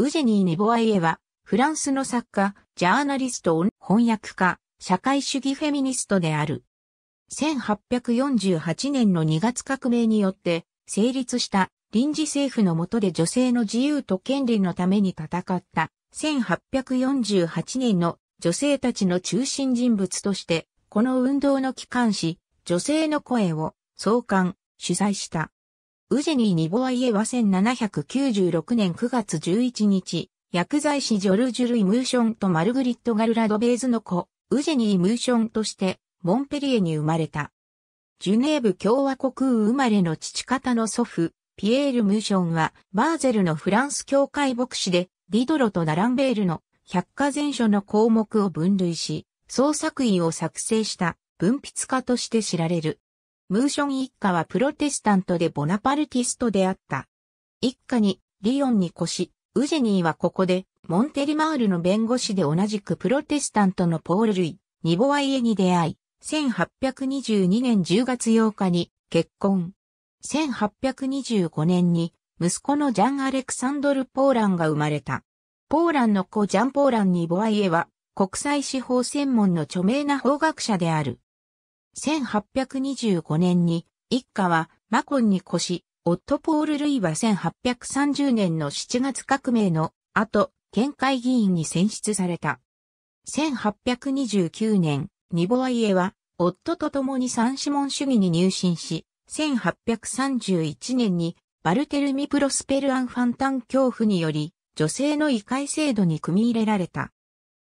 ウジェニー・ネボワイエは、フランスの作家、ジャーナリスト、翻訳家、社会主義フェミニストである。1848年の2月革命によって成立した臨時政府の下で女性の自由と権利のために戦った1848年の女性たちの中心人物として、この運動の機関紙、女性の声を創刊、取材した。ウジェニー・ニボワイエは1796年9月11日、薬剤師ジョルジュ・ルイ・ムーションとマルグリット・ガルラ・ド・ベーズの子、ウジェニー・ムーションとして、モンペリエに生まれた。ジュネーブ共和国生まれの父方の祖父、ピエール・ムーションは、バーゼルのフランス教会牧師で、ディドロとナランベールの百科全書の項目を分類し、創作員を作成した文筆家として知られる。ムーション一家はプロテスタントでボナパルティストであった。一家に、リヨンに越し、ウジェニーはここで、モンテリマールの弁護士で同じくプロテスタントのポール・ルイ、ニボワイエに出会い、1822年10月8日に結婚。1825年に息子のジャン・アレクサンドル・ポーランが生まれた。ポーランの子ジャン・ポーラン・ニボワイエは国際司法専門の著名な法学者である。1825年に、一家はマコンに越し、オットポール・ルイは1830年の7月革命の後、県会議員に選出された。1829年、ニボワイエは、夫と共に三指紋主義に入信し、1831年にバルテルミ・プロスペル・アン・ファンタン恐怖により、女性の異界制度に組み入れられた。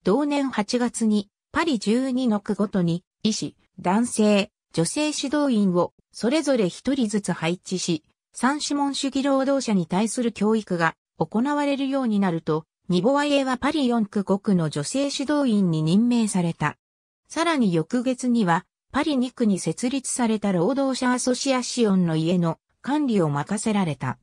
同年8月に、パリ12の区ごとに、医師、男性、女性指導員をそれぞれ一人ずつ配置し、三指紋主義労働者に対する教育が行われるようになると、ニボワイエはパリ4区5区の女性指導員に任命された。さらに翌月には、パリ2区に設立された労働者アソシアシオンの家の管理を任せられた。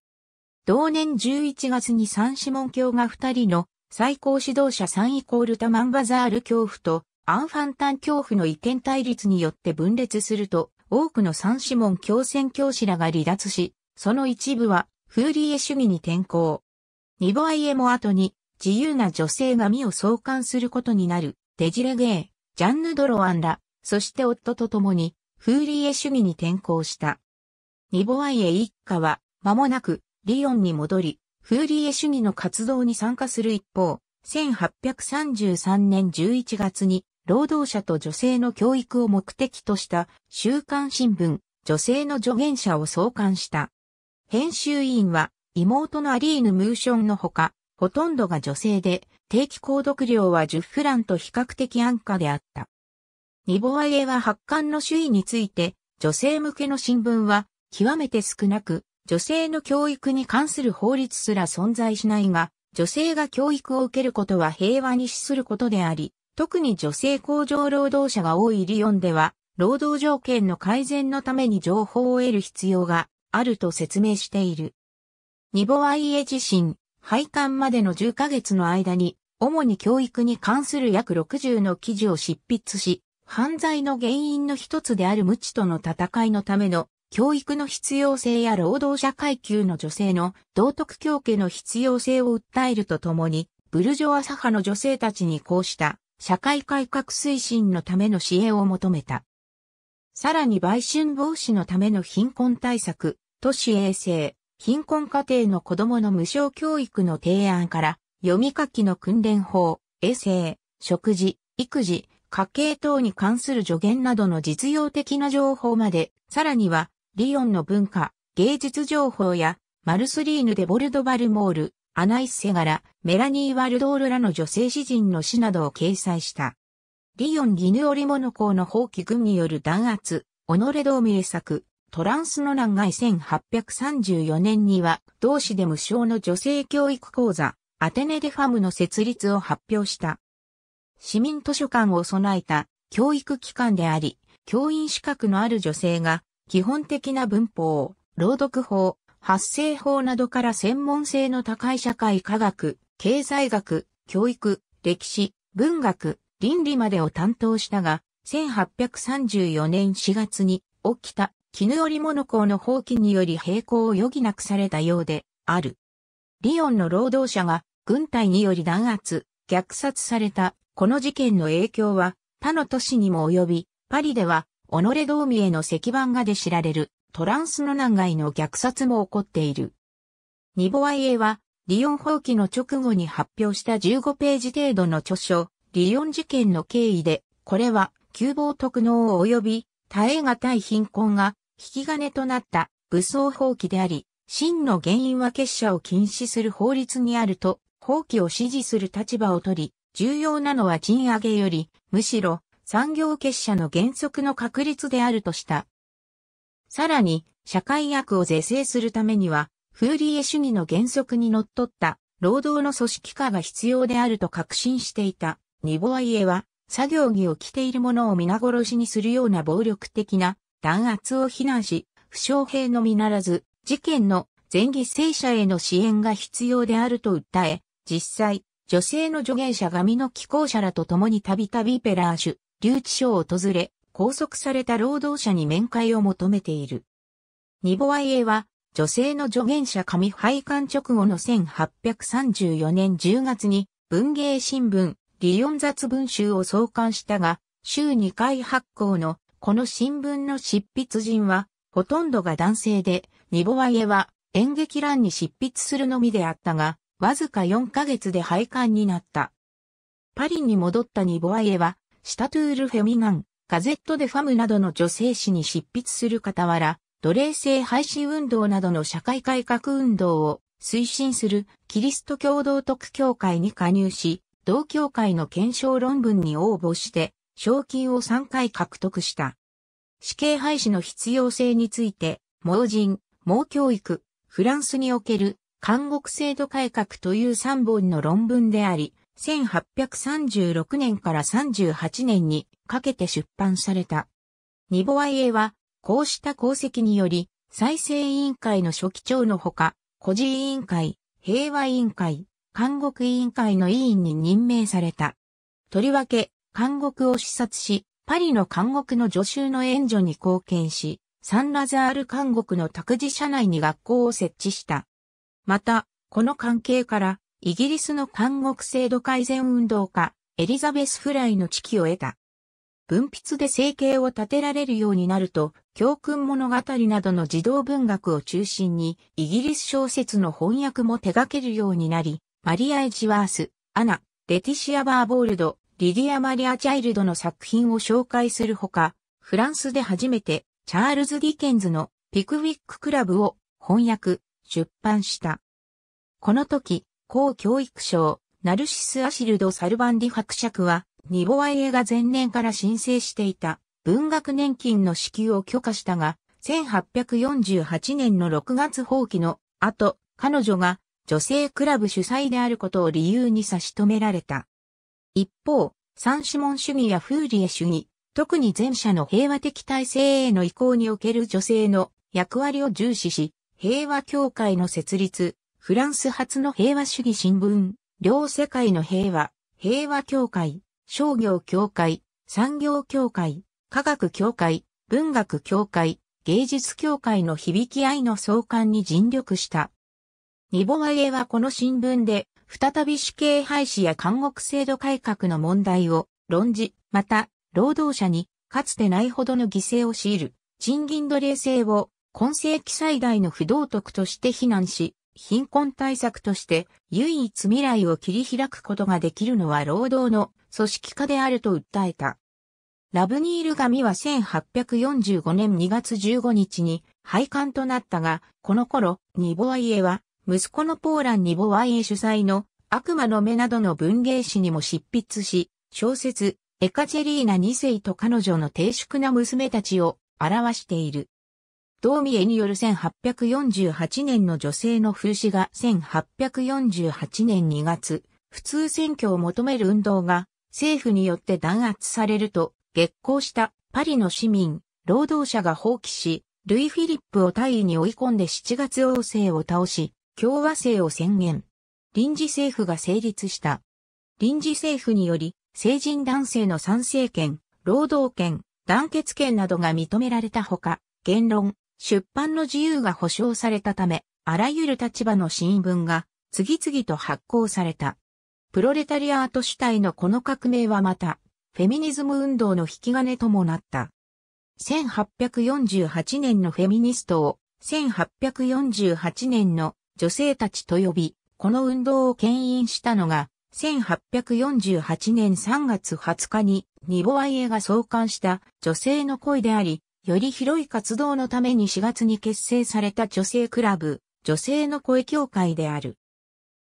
同年11月に三指紋教が二人の最高指導者3イコールタマンバザール教怖とアンファンタン教怖の意見対立によって分裂すると、多くの三子門教戦教師らが離脱し、その一部はフーリエ主義に転向。ニボアイエも後に自由な女性が身を創刊することになるデジレゲー、ジャンヌ・ドロワンら、そして夫と共にフーリエ主義に転向した。ニボアイエ一家は間もなくリヨンに戻り、フーリエ主義の活動に参加する一方、1833年11月に労働者と女性の教育を目的とした週刊新聞、女性の助言者を創刊した。編集委員は妹のアリーヌ・ムーションのほか、ほとんどが女性で、定期購読料は10フランと比較的安価であった。ニボワエは発刊の主位について、女性向けの新聞は極めて少なく、女性の教育に関する法律すら存在しないが、女性が教育を受けることは平和に資することであり、特に女性工場労働者が多いリヨンでは、労働条件の改善のために情報を得る必要があると説明している。ニボワイエ自身、廃刊までの10ヶ月の間に、主に教育に関する約60の記事を執筆し、犯罪の原因の一つである無知との戦いのための教育の必要性や労働者階級の女性の道徳教家の必要性を訴えるとともに、ブルジョア左派の女性たちにこうした社会改革推進のための支援を求めた。さらに売春防止のための貧困対策、都市衛生、貧困家庭の子供の無償教育の提案から、読み書きの訓練法、衛生、食事、育児、家計等に関する助言などの実用的な情報まで、さらには、リヨンの文化、芸術情報や、マルスリーヌ・でボルド・バルモール、アナイス・セガラ、メラニー・ワルドールらの女性詩人の詩などを掲載した。リヨン・ギヌオリモノ校の放棄軍による弾圧、オノレ・ドーミエ作、トランスの難外1834年には、同市で無償の女性教育講座、アテネデファムの設立を発表した。市民図書館を備えた教育機関であり、教員資格のある女性が、基本的な文法、朗読法、発生法などから専門性の高い社会科学、経済学、教育、歴史、文学、倫理までを担当したが、1834年4月に起きた絹織物工の放棄により並行を余儀なくされたようである。リオンの労働者が軍隊により弾圧、虐殺されたこの事件の影響は他の都市にも及び、パリでは己同味への石板画で知られるトランスの難外の虐殺も起こっている。ニボワイエは、リヨン放棄の直後に発表した15ページ程度の著書、リヨン事件の経緯で、これは、窮乏特能及び、耐え難い貧困が、引き金となった武装放棄であり、真の原因は結社を禁止する法律にあると、放棄を支持する立場を取り、重要なのは賃上げより、むしろ産業結社の原則の確立であるとした。さらに、社会悪を是正するためには、フーリエ主義の原則に則っった労働の組織化が必要であると確信していた。ニボワイエは、作業着を着ている者を皆殺しにするような暴力的な弾圧を非難し、不傷兵のみならず、事件の前犠牲者への支援が必要であると訴え、実際、女性の助言者が身の寄稿者らと共にたびたびペラーシュ、留置所を訪れ、拘束された労働者に面会を求めている。ニボワイエは、女性の助言者紙廃刊直後の1834年10月に、文芸新聞、リヨン雑文集を創刊したが、週2回発行の、この新聞の執筆人は、ほとんどが男性で、ニボワイエは演劇欄に執筆するのみであったが、わずか4ヶ月で廃刊になった。パリに戻ったニボワイエは、シタトゥール・フェミナン、ガゼット・でファムなどの女性誌に執筆する傍ら、奴隷制廃止運動などの社会改革運動を推進するキリスト教道徳協会に加入し、同協会の検証論文に応募して、賞金を3回獲得した。死刑廃止の必要性について、盲人、盲教育、フランスにおける監獄制度改革という3本の論文であり、1836年から38年にかけて出版された。ニボワイエは、こうした功績により、再生委員会の初期長のほか、孤児委員会、平和委員会、監獄委員会の委員に任命された。とりわけ、監獄を視察し、パリの監獄の助手の援助に貢献し、サンラザール監獄の託児社内に学校を設置した。また、この関係から、イギリスの監獄制度改善運動家、エリザベス・フライの知識を得た。文筆で生計を立てられるようになると、教訓物語などの児童文学を中心に、イギリス小説の翻訳も手掛けるようになり、マリア・エジワース、アナ、レティシア・バーボールド、リディア・マリア・チャイルドの作品を紹介するほか、フランスで初めて、チャールズ・ディケンズのピクウィック・クラブを翻訳、出版した。この時、高教育省、ナルシス・アシルド・サルバンディ伯爵は、ニボワイエが前年から申請していた文学年金の支給を許可したが、1848年の6月放棄の後、彼女が女性クラブ主催であることを理由に差し止められた。一方、三種門主義やフーリエ主義、特に前者の平和的体制への移行における女性の役割を重視し、平和協会の設立、フランス初の平和主義新聞、両世界の平和、平和協会、商業協会、産業協会、科学協会、文学協会、芸術協会の響き合いの創刊に尽力した。ニボワエはこの新聞で、再び死刑廃止や監獄制度改革の問題を論じ、また、労働者にかつてないほどの犠牲を強いる、賃金奴隷制を今世紀最大の不道徳として非難し、貧困対策として唯一未来を切り開くことができるのは労働の組織化であると訴えた。ラブニール紙は1845年2月15日に廃刊となったが、この頃、ニボワイエは、息子のポーラン・ニボワイエ主催の悪魔の目などの文芸誌にも執筆し、小説、エカチェリーナ2世と彼女の低粛な娘たちを表している。道美恵による1848年の女性の風刺が1848年2月、普通選挙を求める運動が政府によって弾圧されると、激行したパリの市民、労働者が放棄し、ルイ・フィリップを大位に追い込んで7月王政を倒し、共和政を宣言。臨時政府が成立した。臨時政府により、成人男性の賛成権、労働権、団結権などが認められたほか、言論、出版の自由が保障されたため、あらゆる立場の新聞が次々と発行された。プロレタリアート主体のこの革命はまた、フェミニズム運動の引き金ともなった。1848年のフェミニストを1848年の女性たちと呼び、この運動を牽引したのが、1848年3月20日にニボワイエが創刊した女性の恋であり、より広い活動のために4月に結成された女性クラブ、女性の声協会である。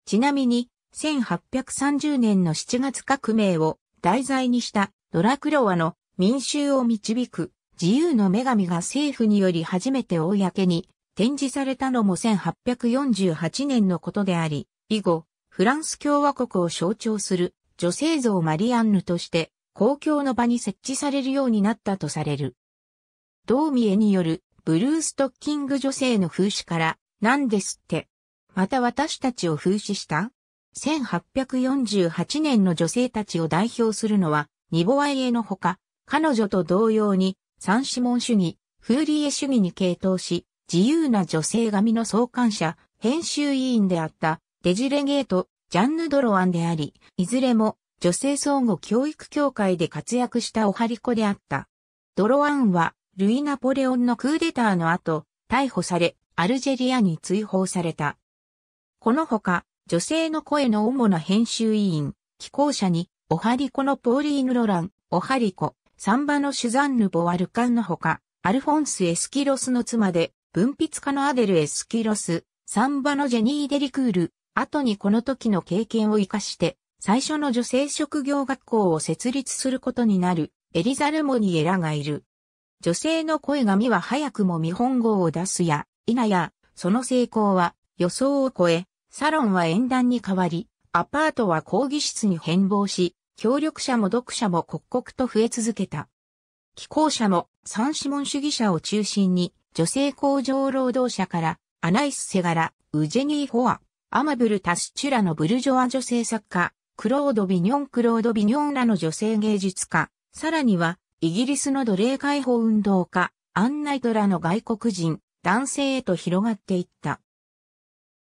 ちなみに、1830年の7月革命を題材にしたドラクロワの民衆を導く自由の女神が政府により初めて公に展示されたのも1848年のことであり、以後、フランス共和国を象徴する女性像マリアンヌとして公共の場に設置されるようになったとされる。同見えによるブルーストッキング女性の風刺から何ですって。また私たちを風刺した1848年の女性たちを代表するのは、ニボワイエのほか、彼女と同様に、三指紋主義、フーリエ主義に傾倒し、自由な女性髪の創刊者、編集委員であった、デジレゲート、ジャンヌ・ドロアンであり、いずれも、女性相互教育協会で活躍したおはり子であった。ドロアンは、ルイ・ナポレオンのクーデターの後、逮捕され、アルジェリアに追放された。このほか、女性の声の主な編集委員、寄稿者に、オハリコのポーリーヌ・ロラン、オハリコ、サンバのシュザンヌ・ボワルカンのほか、アルフォンス・エスキロスの妻で、文筆家のアデル・エスキロス、サンバのジェニー・デリクール、後にこの時の経験を活かして、最初の女性職業学校を設立することになる、エリザルモニエラがいる。女性の声が見は早くも見本号を出すや、否や、その成功は予想を超え、サロンは演壇に変わり、アパートは講義室に変貌し、協力者も読者も刻々と増え続けた。寄稿者も三指紋主義者を中心に、女性工場労働者から、アナイス・セガラ、ウジェニー・フォア、アマブル・タスチュラのブルジョア女性作家、クロード・ビニョン・クロード・ビニョンらの女性芸術家、さらには、イギリスの奴隷解放運動家、アンナイトらの外国人、男性へと広がっていった。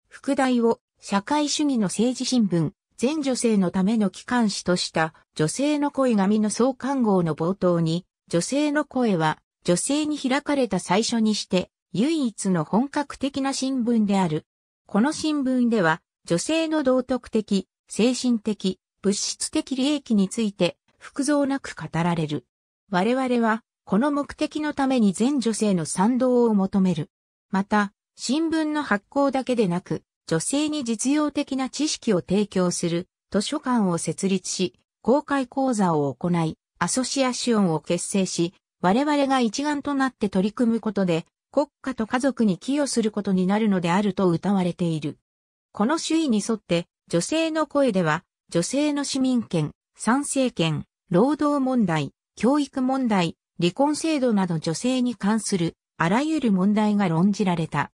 副題を社会主義の政治新聞、全女性のための機関紙とした女性の声紙の創刊号の冒頭に、女性の声は女性に開かれた最初にして唯一の本格的な新聞である。この新聞では女性の道徳的、精神的、物質的利益について複雑なく語られる。我々は、この目的のために全女性の賛同を求める。また、新聞の発行だけでなく、女性に実用的な知識を提供する図書館を設立し、公開講座を行い、アソシアシオンを結成し、我々が一丸となって取り組むことで、国家と家族に寄与することになるのであると謳われている。この主義に沿って、女性の声では、女性の市民権、賛成権、労働問題、教育問題、離婚制度など女性に関するあらゆる問題が論じられた。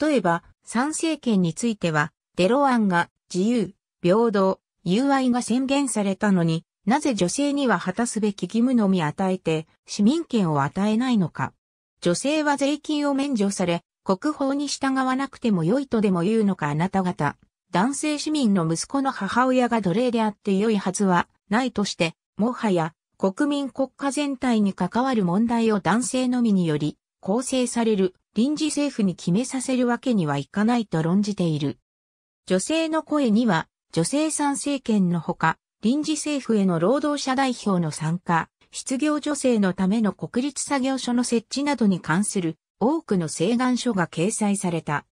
例えば、参政権については、デロ案が自由、平等、友愛が宣言されたのに、なぜ女性には果たすべき義務のみ与えて、市民権を与えないのか。女性は税金を免除され、国法に従わなくても良いとでも言うのかあなた方。男性市民の息子の母親が奴隷であって良いはずはないとして、もはや国民国家全体に関わる問題を男性のみにより構成される臨時政府に決めさせるわけにはいかないと論じている。女性の声には女性参政権のほか臨時政府への労働者代表の参加、失業女性のための国立作業所の設置などに関する多くの請願書が掲載された。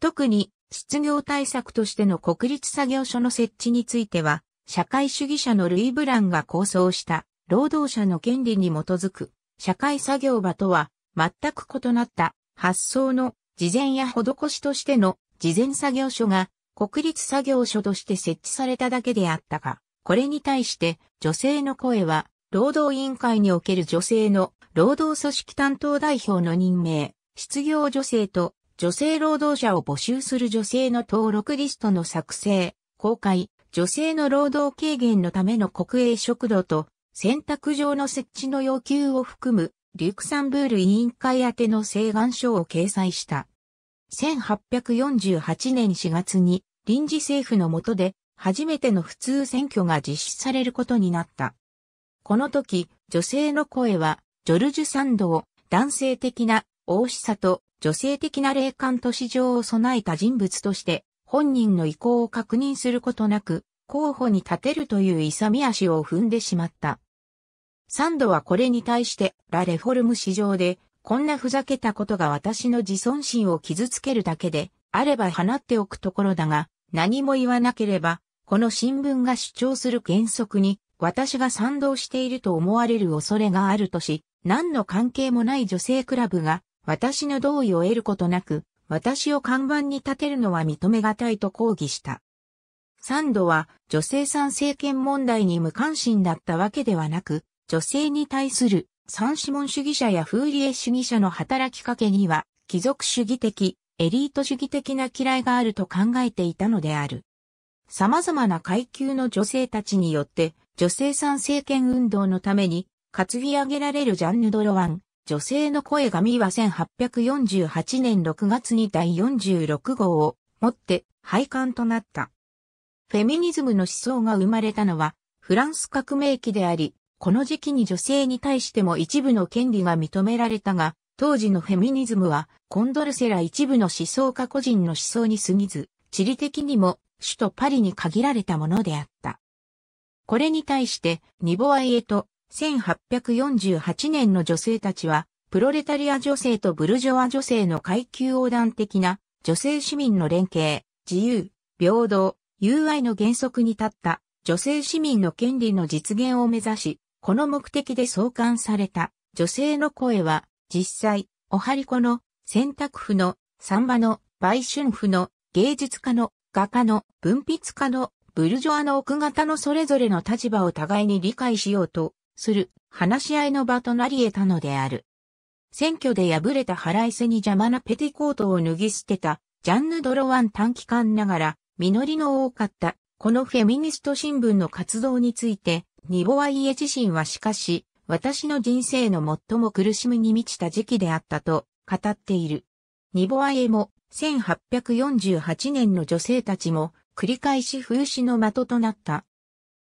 特に失業対策としての国立作業所の設置については社会主義者のルイ・ブランが構想した労働者の権利に基づく社会作業場とは全く異なった発想の事前や施しとしての事前作業所が国立作業所として設置されただけであったが、これに対して女性の声は労働委員会における女性の労働組織担当代表の任命、失業女性と女性労働者を募集する女性の登録リストの作成、公開、女性の労働軽減のための国営食堂と選択上の設置の要求を含むリュクサンブール委員会宛ての請願書を掲載した。1848年4月に臨時政府の下で初めての普通選挙が実施されることになった。この時、女性の声は、ジョルジュ・サンドを男性的な大しさと女性的な霊感と市場を備えた人物として本人の意向を確認することなく、候補に立てるという勇み足を踏んでしまった。サンドはこれに対してラ・レフォルム市場で、こんなふざけたことが私の自尊心を傷つけるだけで、あれば放っておくところだが、何も言わなければ、この新聞が主張する原則に、私が賛同していると思われる恐れがあるとし、何の関係もない女性クラブが、私の同意を得ることなく、私を看板に立てるのは認めがたいと抗議した。サンドは女性参政権問題に無関心だったわけではなく、女性に対する三指紋主義者やフーリエ主義者の働きかけには、貴族主義的、エリート主義的な嫌いがあると考えていたのである。様々な階級の女性たちによって、女性参政権運動のために、担ぎ上げられるジャンヌ・ドロワン、女性の声紙は1848年6月に第46号をもって廃刊となった。フェミニズムの思想が生まれたのはフランス革命期であり、この時期に女性に対しても一部の権利が認められたが、当時のフェミニズムはコンドルセラ一部の思想家個人の思想に過ぎず、地理的にも首都パリに限られたものであった。これに対してニボアイエと1848年の女性たちは、プロレタリア女性とブルジョア女性の階級横断的な女性市民の連携、自由、平等、友愛の原則に立った女性市民の権利の実現を目指し、この目的で創刊された女性の声は、実際、おはりこの、選択譜の、サンバの、売春婦の、芸術家の、画家の、文筆家の、ブルジョアの奥方のそれぞれの立場を互いに理解しようと、する話し合いの場となり得たのである。選挙で敗れた腹いせに邪魔なペティコートを脱ぎ捨てたジャンヌ・ドロワン短期間ながら実りの多かったこのフェミニスト新聞の活動についてニボワイエ自身はしかし私の人生の最も苦しみに満ちた時期であったと語っている。ニボワイエも1848年の女性たちも繰り返し風刺の的となった。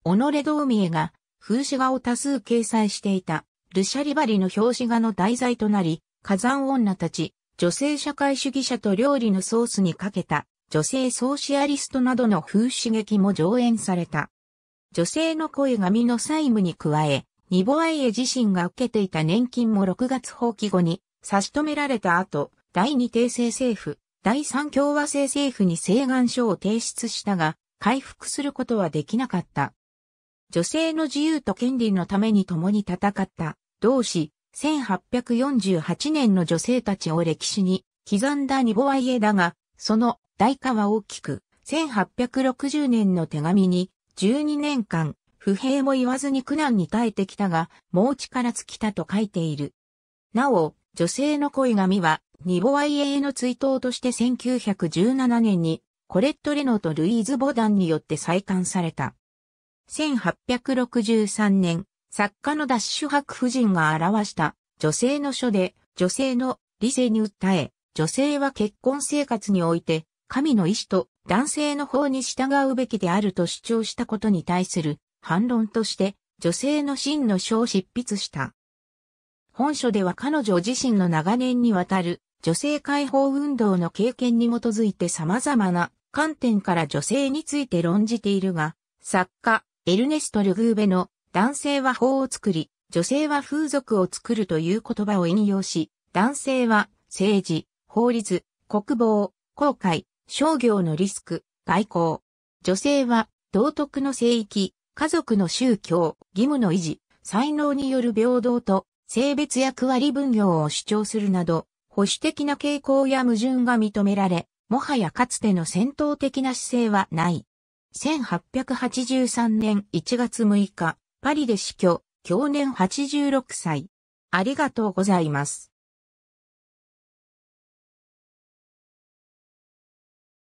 己同盟が風刺画を多数掲載していた、ルシャリバリの表紙画の題材となり、火山女たち、女性社会主義者と料理のソースにかけた、女性ソーシアリストなどの風刺劇も上演された。女性の声髪の債務に加え、ニボアイエ自身が受けていた年金も6月放棄後に差し止められた後、第二帝政政府、第三共和制政府に請願書を提出したが、回復することはできなかった。女性の自由と権利のために共に戦った、同志、1848年の女性たちを歴史に刻んだニボワイエだが、その代価は大きく、1860年の手紙に、12年間、不平も言わずに苦難に耐えてきたが、もう力尽きたと書いている。なお、女性の恋神は、ニボワイエへの追悼として1917年に、コレット・レノとルイーズ・ボダンによって再刊された。1863年、作家のダッシュ博夫人が表した女性の書で女性の理性に訴え、女性は結婚生活において神の意志と男性の方に従うべきであると主張したことに対する反論として女性の真の書を執筆した。本書では彼女自身の長年にわたる女性解放運動の経験に基づいて様々な観点から女性について論じているが、作家、エルネスト・ルグーベの男性は法を作り、女性は風俗を作るという言葉を引用し、男性は政治、法律、国防、航海、商業のリスク、外交。女性は道徳の聖域、家族の宗教、義務の維持、才能による平等と性別役割分業を主張するなど、保守的な傾向や矛盾が認められ、もはやかつての戦闘的な姿勢はない。1883年1月6日、パリで死去、去年86歳。ありがとうございます。